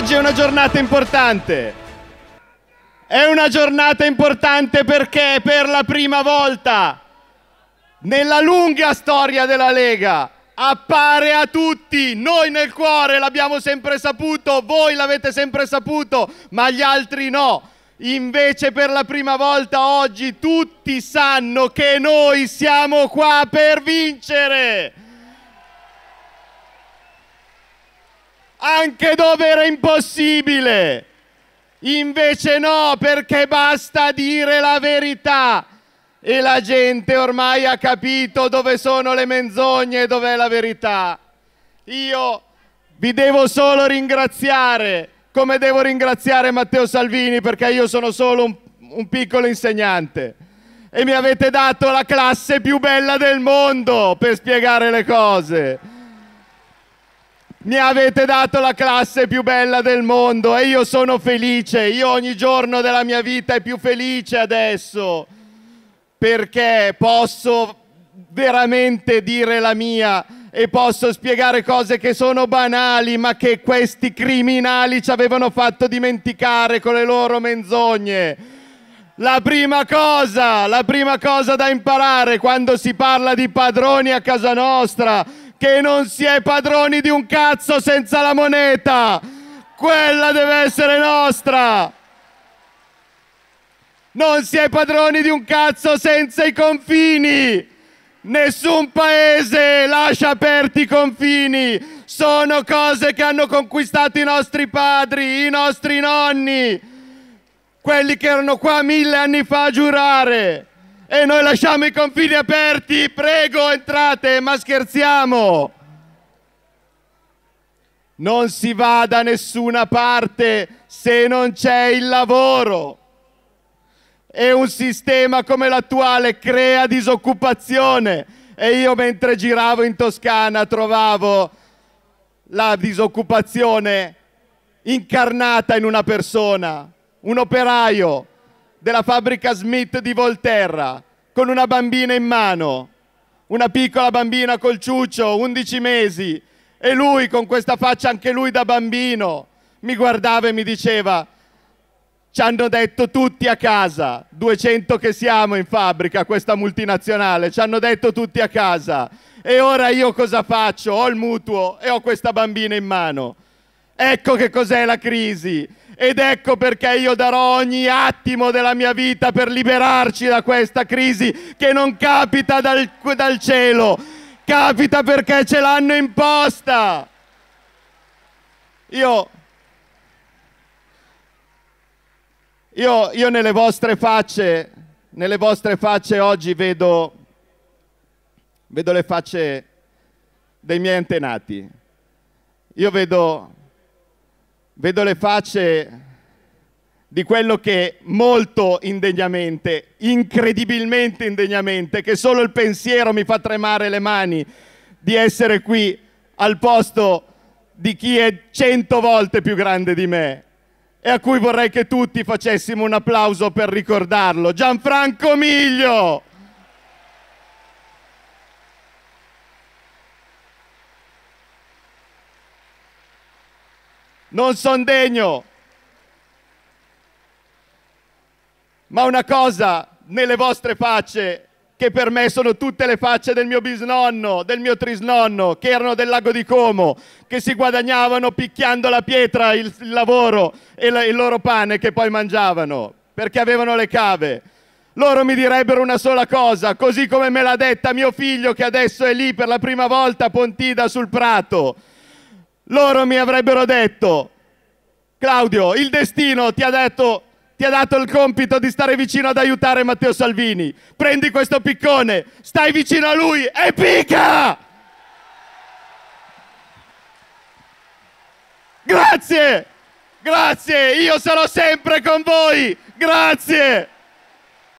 oggi è una giornata importante. È una giornata importante perché per la prima volta nella lunga storia della Lega appare a tutti, noi nel cuore l'abbiamo sempre saputo, voi l'avete sempre saputo, ma gli altri no. Invece per la prima volta oggi tutti sanno che noi siamo qua per vincere. anche dove era impossibile. Invece no, perché basta dire la verità e la gente ormai ha capito dove sono le menzogne e dov'è la verità. Io vi devo solo ringraziare, come devo ringraziare Matteo Salvini, perché io sono solo un, un piccolo insegnante e mi avete dato la classe più bella del mondo per spiegare le cose. Mi avete dato la classe più bella del mondo e io sono felice, io ogni giorno della mia vita è più felice adesso perché posso veramente dire la mia e posso spiegare cose che sono banali ma che questi criminali ci avevano fatto dimenticare con le loro menzogne. La prima cosa, la prima cosa da imparare quando si parla di padroni a casa nostra che non si è padroni di un cazzo senza la moneta. Quella deve essere nostra. Non si è padroni di un cazzo senza i confini. Nessun paese lascia aperti i confini. Sono cose che hanno conquistato i nostri padri, i nostri nonni, quelli che erano qua mille anni fa a giurare e noi lasciamo i confini aperti, prego entrate, ma scherziamo! Non si va da nessuna parte se non c'è il lavoro. E un sistema come l'attuale crea disoccupazione. E io mentre giravo in Toscana trovavo la disoccupazione incarnata in una persona, un operaio della fabbrica Smith di Volterra con una bambina in mano, una piccola bambina col ciuccio, 11 mesi, e lui con questa faccia, anche lui da bambino, mi guardava e mi diceva, ci hanno detto tutti a casa, 200 che siamo in fabbrica, questa multinazionale, ci hanno detto tutti a casa, e ora io cosa faccio? Ho il mutuo e ho questa bambina in mano. Ecco che cos'è la crisi. Ed ecco perché io darò ogni attimo della mia vita per liberarci da questa crisi che non capita dal, dal cielo, capita perché ce l'hanno imposta. Io, io, io nelle vostre facce, nelle vostre facce oggi vedo, vedo le facce dei miei antenati. Io vedo vedo le facce di quello che molto indegnamente, incredibilmente indegnamente, che solo il pensiero mi fa tremare le mani di essere qui al posto di chi è cento volte più grande di me e a cui vorrei che tutti facessimo un applauso per ricordarlo. Gianfranco Miglio! non sono degno. Ma una cosa nelle vostre facce, che per me sono tutte le facce del mio bisnonno, del mio trisnonno, che erano del lago di Como, che si guadagnavano picchiando la pietra il, il lavoro e la, il loro pane che poi mangiavano, perché avevano le cave. Loro mi direbbero una sola cosa, così come me l'ha detta mio figlio che adesso è lì per la prima volta a Pontida sul Prato loro mi avrebbero detto, Claudio, il destino ti ha detto ti ha dato il compito di stare vicino ad aiutare Matteo Salvini. Prendi questo piccone, stai vicino a lui e pica! Grazie! Grazie, io sarò sempre con voi! Grazie!